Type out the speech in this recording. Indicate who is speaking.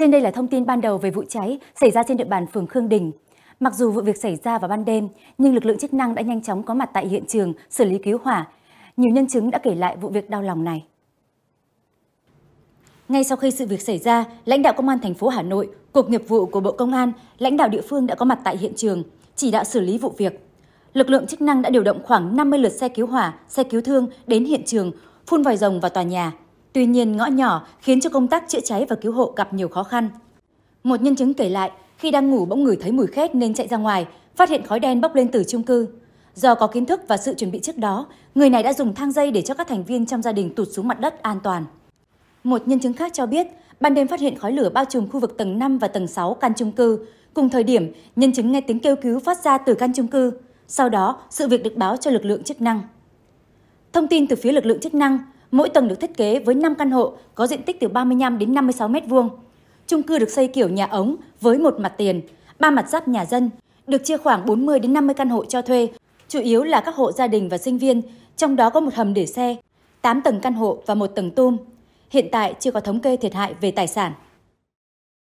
Speaker 1: Trên đây là thông tin ban đầu về vụ cháy xảy ra trên địa bàn phường Khương Đình. Mặc dù vụ việc xảy ra vào ban đêm, nhưng lực lượng chức năng đã nhanh chóng có mặt tại hiện trường xử lý cứu hỏa. Nhiều nhân chứng đã kể lại vụ việc đau lòng này. Ngay sau khi sự việc xảy ra, lãnh đạo công an thành phố Hà Nội, cục nghiệp vụ của Bộ Công an, lãnh đạo địa phương đã có mặt tại hiện trường, chỉ đạo xử lý vụ việc. Lực lượng chức năng đã điều động khoảng 50 lượt xe cứu hỏa, xe cứu thương đến hiện trường, phun vòi rồng vào tòa nhà, Tuy nhiên, ngõ nhỏ khiến cho công tác chữa cháy và cứu hộ gặp nhiều khó khăn. Một nhân chứng kể lại, khi đang ngủ bỗng người thấy mùi khét nên chạy ra ngoài, phát hiện khói đen bốc lên từ chung cư. Do có kiến thức và sự chuẩn bị trước đó, người này đã dùng thang dây để cho các thành viên trong gia đình tụt xuống mặt đất an toàn. Một nhân chứng khác cho biết, ban đêm phát hiện khói lửa bao trùm khu vực tầng 5 và tầng 6 căn chung cư. Cùng thời điểm, nhân chứng nghe tiếng kêu cứu phát ra từ căn chung cư. Sau đó, sự việc được báo cho lực lượng chức năng. Thông tin từ phía lực lượng chức năng, Mỗi tầng được thiết kế với 5 căn hộ có diện tích từ 35 đến 56 m2. Chung cư được xây kiểu nhà ống với một mặt tiền, ba mặt giáp nhà dân, được chia khoảng 40 đến 50 căn hộ cho thuê, chủ yếu là các hộ gia đình và sinh viên, trong đó có một hầm để xe, 8 tầng căn hộ và một tầng tum. Hiện tại chưa có thống kê thiệt hại về tài sản.